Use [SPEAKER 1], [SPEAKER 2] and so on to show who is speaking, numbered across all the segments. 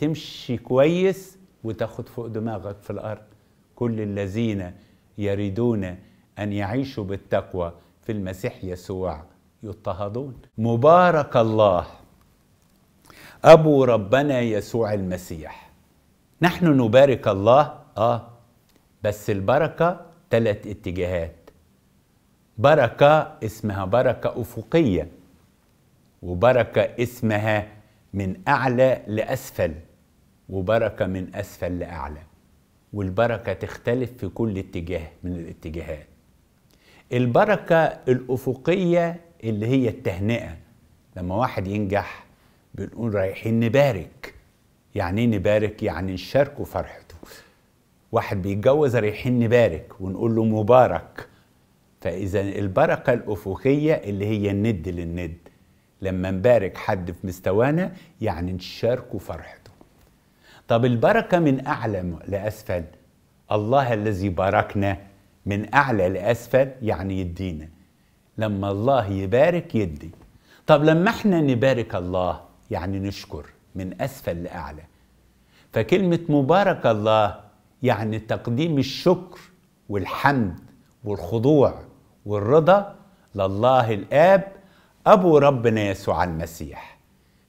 [SPEAKER 1] تمشي كويس وتاخد فوق دماغك في الارض كل الذين يريدون ان يعيشوا بالتقوى في المسيح يسوع يضطهدون مبارك الله ابو ربنا يسوع المسيح نحن نبارك الله اه بس البركه ثلاث اتجاهات بركه اسمها بركه افقيه وبركه اسمها من اعلى لاسفل وبركة من أسفل لأعلى والبركة تختلف في كل اتجاه من الاتجاهات البركة الأفقية اللي هي التهنئة لما واحد ينجح بنقول رايحين نبارك يعني ايه نبارك يعني نشاركه فرحته واحد بيتجوز رايحين نبارك ونقول له مبارك فاذا البركه الافقيه اللي هي الند للند لما نبارك حد في مستوانا يعني نشاركه فرحته طب البركة من أعلى لأسفل الله الذي باركنا من أعلى لأسفل يعني يدينا لما الله يبارك يدي طب لما احنا نبارك الله يعني نشكر من أسفل لأعلى فكلمة مبارك الله يعني تقديم الشكر والحمد والخضوع والرضا لله الآب أبو ربنا يسوع المسيح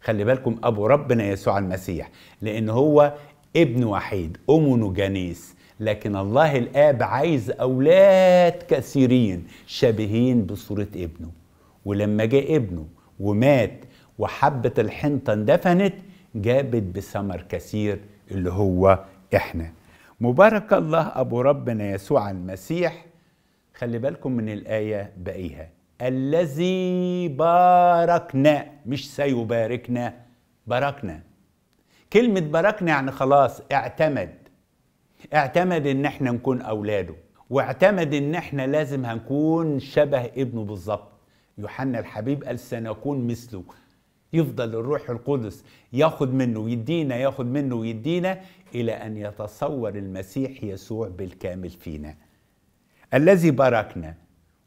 [SPEAKER 1] خلي بالكم ابو ربنا يسوع المسيح لان هو ابن وحيد جنيس لكن الله الآب عايز أولاد كثيرين شبهين بصورة ابنه ولما جاء ابنه ومات وحبة الحنطة اندفنت جابت بثمر كثير اللي هو إحنا مبارك الله أبو ربنا يسوع المسيح خلي بالكم من الآية بقيها الذي باركنا مش سيباركنا باركنا كلمة باركنا يعني خلاص اعتمد اعتمد ان احنا نكون اولاده واعتمد ان احنا لازم هنكون شبه ابنه بالظبط يوحنا الحبيب قال سنكون مثله يفضل الروح القدس ياخد منه ويدينا ياخد منه ويدينا الى ان يتصور المسيح يسوع بالكامل فينا الذي باركنا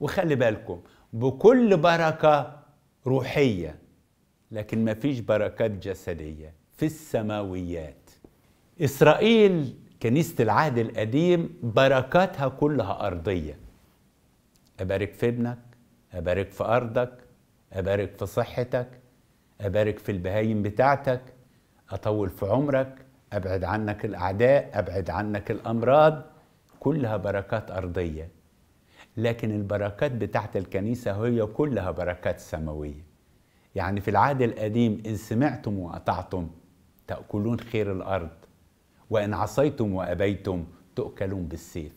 [SPEAKER 1] وخلي بالكم بكل بركة روحية لكن ما فيش بركات جسدية في السماويات إسرائيل كنيسة العهد القديم بركاتها كلها أرضية أبارك في ابنك أبارك في أرضك أبارك في صحتك أبارك في البهايم بتاعتك أطول في عمرك أبعد عنك الأعداء أبعد عنك الأمراض كلها بركات أرضية لكن البركات بتاعت الكنيسة هي كلها بركات سماوية يعني في العهد القديم إن سمعتم وأطعتم تأكلون خير الأرض وإن عصيتم وأبيتم تؤكلون بالسيف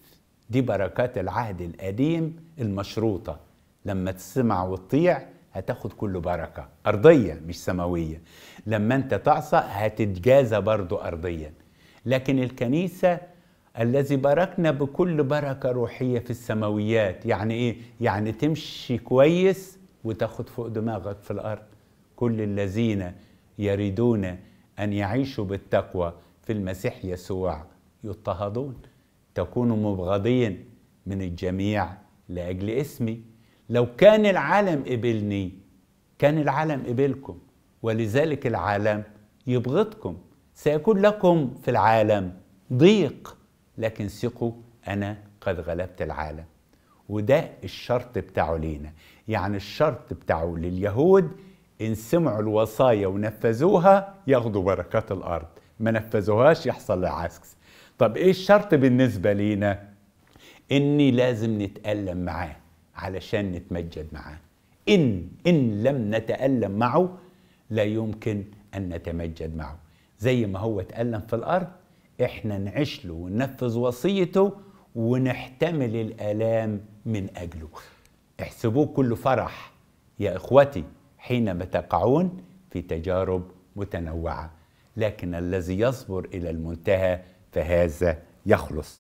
[SPEAKER 1] دي بركات العهد القديم المشروطة لما تسمع وتطيع هتاخد كل بركة أرضية مش سماوية لما أنت تعصى هتتجازى برضو أرضيا لكن الكنيسة الذي باركنا بكل بركة روحية في السماويات يعني إيه؟ يعني تمشي كويس وتاخد فوق دماغك في الأرض كل الذين يريدون أن يعيشوا بالتقوى في المسيح يسوع يضطهدون تكونوا مبغضين من الجميع لأجل اسمي لو كان العالم قبلني كان العالم قبلكم ولذلك العالم يبغضكم سيكون لكم في العالم ضيق لكن ثقوا أنا قد غلبت العالم وده الشرط بتاعه لينا يعني الشرط بتاعه لليهود إن سمعوا الوصايا ونفذوها ياخدوا بركات الأرض ما نفذوهاش يحصل العكس طب إيه الشرط بالنسبة لينا إني لازم نتألم معاه علشان نتمجد معاه إن إن لم نتألم معه لا يمكن أن نتمجد معه زي ما هو اتألم في الأرض احنا نعيش له وننفذ وصيته ونحتمل الالام من اجله احسبوه كل فرح يا اخوتي حينما تقعون في تجارب متنوعه لكن الذي يصبر الى المنتهى فهذا يخلص